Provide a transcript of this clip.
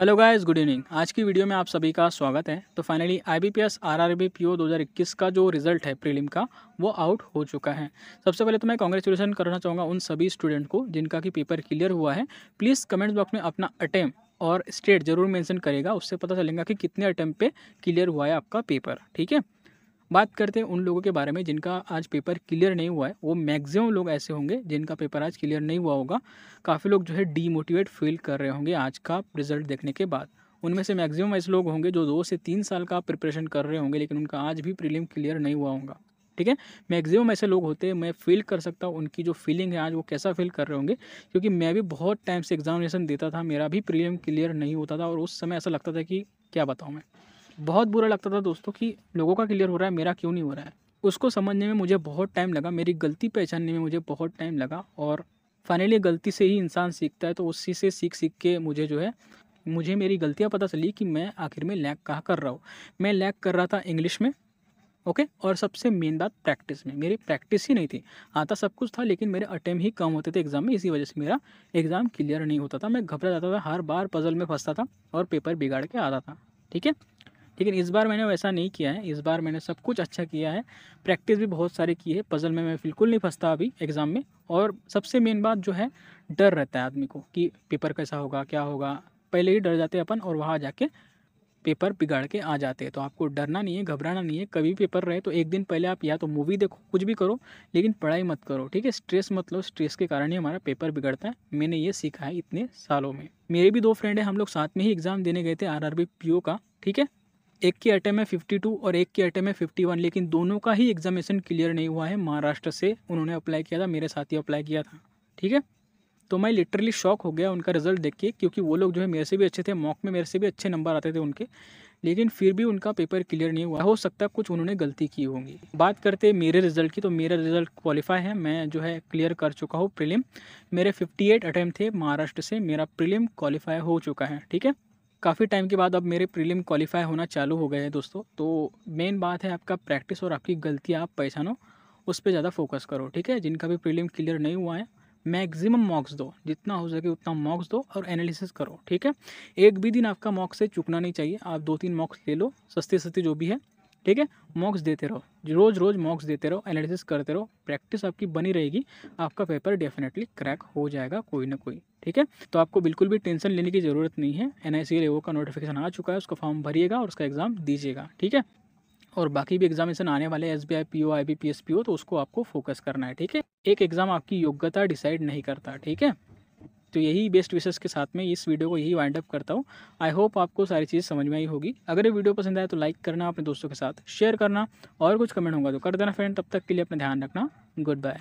Hello guys good evening आज की video में आप सभी का स्वागत है तो finally I B P S R R B P O दो हज़ार इक्कीस का जो रिजल्ट है प्रीलिम का वो आउट हो चुका है सबसे पहले तो मैं कॉन्ग्रेचुलेसन करना चाहूँगा उन सभी स्टूडेंट को जिनका कि पेपर क्लियर हुआ है प्लीज़ कमेंट बॉक्स में अपना अटैम्प और स्टेट ज़रूर मैंसन करेगा उससे पता चलेगा कि कितने अटैम्प्ट पर क्लियर हुआ है आपका पेपर ठीक है बात करते हैं उन लोगों के बारे में जिनका आज पेपर क्लियर नहीं हुआ है वो मैक्सिमम लोग ऐसे होंगे जिनका पेपर आज क्लियर नहीं हुआ होगा काफ़ी लोग जो है डीमोटिवेट फील कर रहे होंगे आज का रिजल्ट देखने के बाद उनमें से मैक्सिमम ऐसे लोग होंगे जो दो से तीन साल का प्रिपरेशन कर रहे होंगे लेकिन उनका आज भी प्रीलिम क्लियर नहीं हुआ होगा ठीक है मैक्सिमम ऐसे लोग होते हैं मैं फील कर सकता हूँ उनकी जो फीलिंग है आज वो कैसा फील कर रहे होंगे क्योंकि मैं भी बहुत टाइम से एग्जामिनेशन देता था मेरा भी प्रीलिम क्लियर नहीं होता था और उस समय ऐसा लगता था कि क्या बताऊँ मैं बहुत बुरा लगता था दोस्तों कि लोगों का क्लियर हो रहा है मेरा क्यों नहीं हो रहा है उसको समझने में मुझे बहुत टाइम लगा मेरी गलती पहचानने में मुझे बहुत टाइम लगा और फाइनली गलती से ही इंसान सीखता है तो उसी से सीख सीख के मुझे जो है मुझे मेरी गलतियाँ पता चली कि मैं आखिर में लैक कहाँ कर रहा हूँ मैं लैक कर रहा था इंग्लिश में ओके okay? और सबसे मेन बात प्रैक्टिस में मेरी प्रैक्टिस ही नहीं थी आता सब कुछ था लेकिन मेरे अटैम्प ही कम होते थे एग्ज़ाम में इसी वजह से मेरा एग्ज़ाम क्लियर नहीं होता था मैं घबरा जाता था हर बार पजल में फंसता था और पेपर बिगाड़ के आता था ठीक है लेकिन इस बार मैंने वैसा नहीं किया है इस बार मैंने सब कुछ अच्छा किया है प्रैक्टिस भी बहुत सारी की है पज़ल में मैं बिल्कुल नहीं फंसता अभी एग्ज़ाम में और सबसे मेन बात जो है डर रहता है आदमी को कि पेपर कैसा होगा क्या होगा पहले ही डर जाते हैं अपन और वहाँ जाके पेपर बिगाड़ के आ जाते हैं तो आपको डरना नहीं है घबराना नहीं है कभी पेपर रहे तो एक दिन पहले आप या तो मूवी देखो कुछ भी करो लेकिन पढ़ाई मत करो ठीक है स्ट्रेस मत लो स्ट्रेस के कारण ही हमारा पेपर बिगड़ता है मैंने ये सीखा है इतने सालों में मेरे भी दो फ्रेंड हैं हम लोग साथ में ही एग्ज़ाम देने गए थे आर आर का ठीक है एक के अटैम्प में टू और एक के अटैम्प में वन लेकिन दोनों का ही एग्जामिनेशन क्लियर नहीं हुआ है महाराष्ट्र से उन्होंने अप्लाई किया था मेरे साथ ही अप्लाई किया था ठीक है तो मैं लिटरली शॉक हो गया उनका रिजल्ट देख के क्योंकि वो लोग जो है मेरे से भी अच्छे थे मॉक में मेरे से भी अच्छे नंबर आते थे उनके लेकिन फिर भी उनका पेपर क्लियर नहीं हुआ हो सकता कुछ उन्होंने गलती की होंगी बात करते मेरे रिजल्ट की तो मेरा रिजल्ट क्वालिफाई है मैं जो है क्लियर कर चुका हूँ प्रीलिम मेरे 58 अटैम्प्ट थे महाराष्ट्र से मेरा प्रीलिम क्वालिफाई हो चुका है ठीक है काफ़ी टाइम के बाद अब मेरे प्रीलिम क्वालिफाई होना चालू हो गए हैं दोस्तों तो मेन बात है आपका प्रैक्टिस और आपकी गलतियाँ आप पहचानो उस पर ज़्यादा फोकस करो ठीक है जिनका भी प्रीलिम क्लियर नहीं हुआ है मैक्सिमम मॉक्स दो जितना हो सके उतना मॉक्स दो और एनालिसिस करो ठीक है एक भी दिन आपका मॉक्स से चुकना नहीं चाहिए आप दो तीन मॉक्स ले लो सस्ते सस्ते जो भी है ठीक है मॉक्स देते रहो रोज़ रोज़ मॉक्स देते रहो एनालिसिस करते रहो प्रैक्टिस आपकी बनी रहेगी आपका पेपर डेफिनेटली क्रैक हो जाएगा कोई ना कोई ठीक है तो आपको बिल्कुल भी टेंशन लेने की ज़रूरत नहीं है एन आई e का नोटिफिकेशन आ चुका है उसका फॉर्म भरिएगा और उसका एग्ज़ाम दीजिएगा ठीक है और बाकी भी एग्जामिनेशन आने वाले S B I P O I B P S P O तो उसको आपको फोकस करना है ठीक है एक एग्ज़ाम आपकी योग्यता डिसाइड नहीं करता ठीक है तो यही बेस्ट विशेष के साथ में इस वीडियो को यही वाइंड अप करता हूँ आई होप आपको सारी चीज़ समझ में आई होगी अगर ये वीडियो पसंद आए तो लाइक करना अपने दोस्तों के साथ शेयर करना और कुछ कमेंट होगा तो कर देना फ्रेंड तब तक के लिए अपना ध्यान रखना गुड बाय